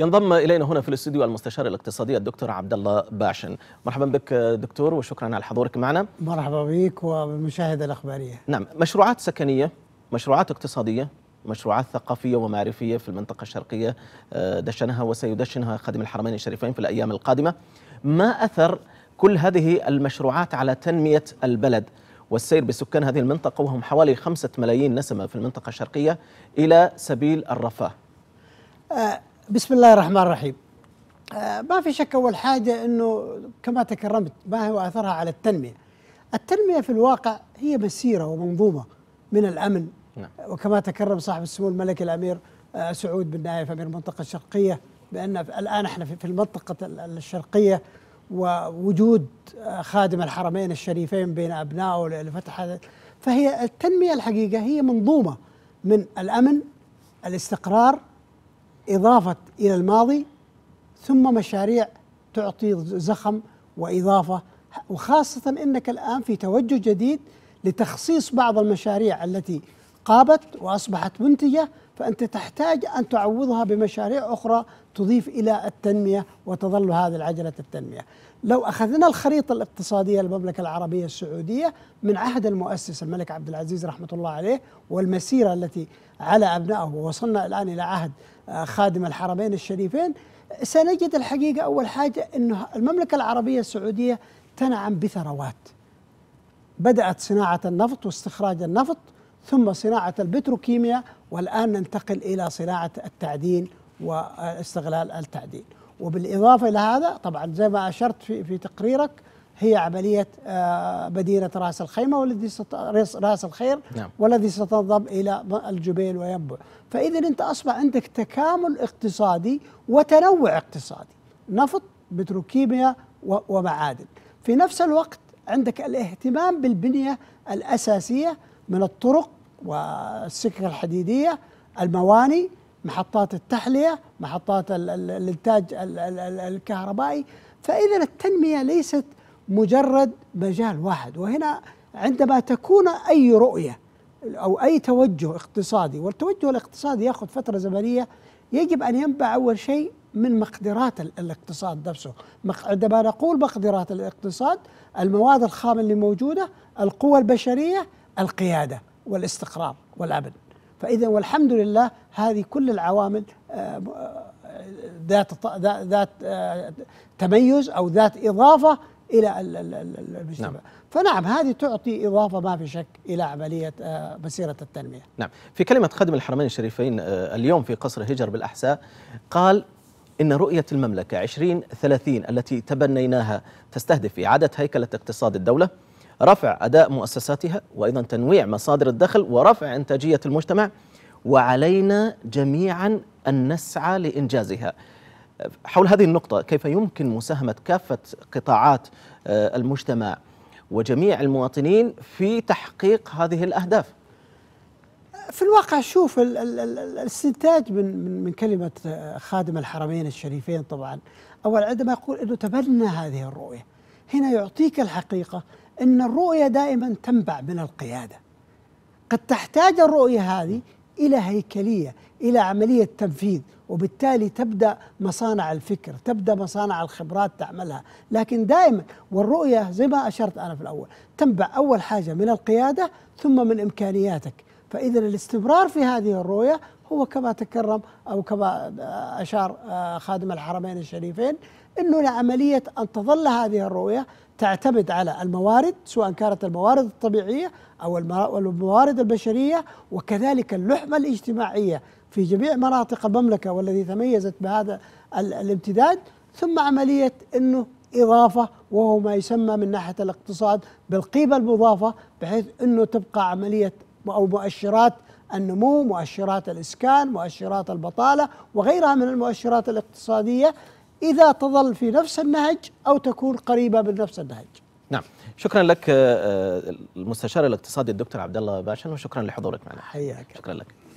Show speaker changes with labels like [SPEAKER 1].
[SPEAKER 1] ينضم الينا هنا في الاستوديو المستشار الاقتصادي الدكتور عبد الله باشن مرحبا بك دكتور وشكرا على حضورك معنا
[SPEAKER 2] مرحبا بك وبالمشاهده الاخباريه
[SPEAKER 1] نعم مشروعات سكنيه مشروعات اقتصاديه مشروعات ثقافية ومعرفية في المنطقة الشرقية آه، دشنها وسيدشنها خادم الحرمين الشريفين في الأيام القادمة ما أثر كل هذه المشروعات على تنمية البلد والسير بسكان هذه المنطقة وهم حوالي خمسة ملايين نسمة في المنطقة الشرقية إلى سبيل الرفاه آه، بسم الله الرحمن الرحيم
[SPEAKER 2] آه، ما في شك اول حاجه انه كما تكرمت ما هو اثرها على التنميه التنميه في الواقع هي مسيره ومنظومه من الامن نعم. وكما تكرم صاحب السمو الملكي الامير آه، سعود بن نايف امير المنطقه الشرقيه بان الان احنا في المنطقه الشرقيه ووجود آه، خادم الحرمين الشريفين بين ابنائه لفتح هذا فهي التنميه الحقيقه هي منظومه من الامن الاستقرار إضافة إلى الماضي ثم مشاريع تعطي زخم وإضافة وخاصة أنك الآن في توجه جديد لتخصيص بعض المشاريع التي قابت واصبحت منتجه فانت تحتاج ان تعوضها بمشاريع اخرى تضيف الى التنميه وتظل هذه العجله التنميه. لو اخذنا الخريطه الاقتصاديه للمملكه العربيه السعوديه من عهد المؤسس الملك عبد العزيز رحمه الله عليه والمسيره التي على ابنائه ووصلنا الان الى عهد آه، خادم الحرمين الشريفين سنجد الحقيقه اول حاجه انه المملكه العربيه السعوديه تنعم بثروات. بدات صناعه النفط واستخراج النفط ثم صناعة البتروكيمياء والآن ننتقل إلى صناعة التعدين واستغلال التعدين وبالإضافة إلى هذا طبعا زي ما أشرت في, في تقريرك هي عملية آه، مدينة رأس الخيمة والذي رأس الخير نعم. والذي ستنضم إلى الجبيل وينبع فإذا أنت أصبح عندك تكامل اقتصادي وتنوع اقتصادي نفط بتروكيمياء ومعادن في نفس الوقت عندك الاهتمام بالبنية الأساسية من الطرق والسكك الحديدية المواني محطات التحلية محطات الإنتاج الكهربائي فإذا التنمية ليست مجرد مجال واحد وهنا عندما تكون أي رؤية أو أي توجه اقتصادي والتوجه الاقتصادي يأخذ فترة زمنية يجب أن ينبع أول شيء من مقدرات الاقتصاد نفسه عندما نقول مقدرات الاقتصاد المواد الخام اللي موجودة القوى البشرية القيادة والاستقرار والأمن فإذا والحمد لله هذه كل العوامل آه، آه، ذات ذات آه، تميز أو ذات إضافة إلى المجتمع نعم. فنعم هذه تعطي إضافة ما في شك إلى عملية مسيرة التنمية
[SPEAKER 1] نعم في كلمة خادم الحرمين الشريفين اليوم في قصر هجر بالأحساء قال إن رؤية المملكة 2030 التي تبنيناها تستهدف إعادة هيكلة اقتصاد الدولة رفع أداء مؤسساتها وأيضا تنويع مصادر الدخل ورفع إنتاجية المجتمع وعلينا جميعا أن نسعى لإنجازها حول هذه النقطة كيف يمكن مساهمة كافة قطاعات آه، المجتمع وجميع المواطنين في تحقيق هذه الأهداف
[SPEAKER 2] في الواقع شوف الاستنتاج من, من من كلمة آه، خادم الحرمين الشريفين طبعا أول عندما يقول أنه تبنى هذه الرؤية هنا يعطيك الحقيقة ان الرؤيه دائما تنبع من القياده قد تحتاج الرؤيه هذه الى هيكليه الى عمليه تنفيذ وبالتالي تبدا مصانع الفكر تبدا مصانع الخبرات تعملها لكن دائما والرؤيه زي ما اشرت انا في الاول تنبع اول حاجه من القياده ثم من امكانياتك فإذا الاستمرار في هذه الرؤية هو كما تكرم أو كما أشار آه، خادم الحرمين الشريفين أنه عملية أن تظل هذه الرؤية تعتمد على الموارد سواء كانت الموارد الطبيعية أو الموارد البشرية وكذلك اللحمة الاجتماعية في جميع مناطق المملكة والذي تميزت بهذا الامتداد ثم عملية أنه إضافة وهو ما يسمى من ناحية الاقتصاد بالقيمة المضافة بحيث أنه تبقى عملية أو مؤشرات النمو مؤشرات الإسكان مؤشرات البطالة وغيرها من المؤشرات الاقتصادية إذا تظل في نفس النهج أو تكون قريبة من نفس النهج
[SPEAKER 1] نعم شكرا لك آه، المستشار الاقتصادي الدكتور عبد الله باشا وشكرا لحضورك معنا حياك شكرا لك